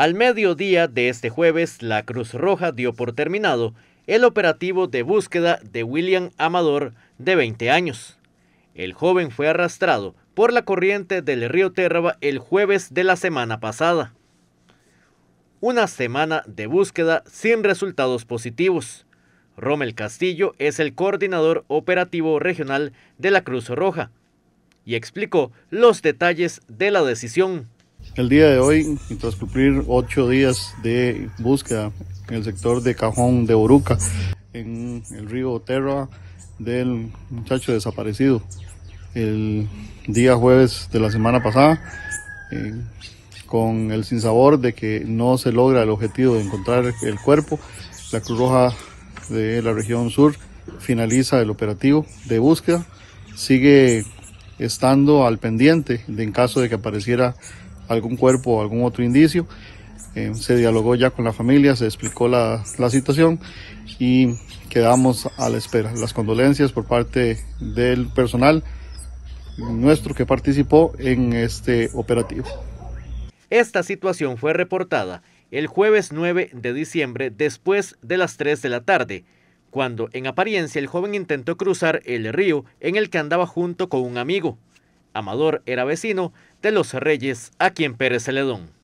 Al mediodía de este jueves, la Cruz Roja dio por terminado el operativo de búsqueda de William Amador, de 20 años. El joven fue arrastrado por la corriente del río Térraba el jueves de la semana pasada. Una semana de búsqueda sin resultados positivos. Rommel Castillo es el coordinador operativo regional de la Cruz Roja y explicó los detalles de la decisión. El día de hoy, tras cumplir ocho días de búsqueda en el sector de Cajón de Oruca, en el río Terra, del muchacho desaparecido el día jueves de la semana pasada, eh, con el sinsabor de que no se logra el objetivo de encontrar el cuerpo, la Cruz Roja de la región sur finaliza el operativo de búsqueda, sigue estando al pendiente de en caso de que apareciera algún cuerpo o algún otro indicio. Eh, se dialogó ya con la familia, se explicó la, la, situación y quedamos a la espera. Las condolencias por parte del personal nuestro que participó en este operativo. Esta situación fue reportada el jueves 9 de diciembre después de las 3 de la tarde, cuando en apariencia el joven intentó cruzar el río en el que andaba junto con un amigo. Amador era vecino de los Reyes, a quien Pérez Celedón.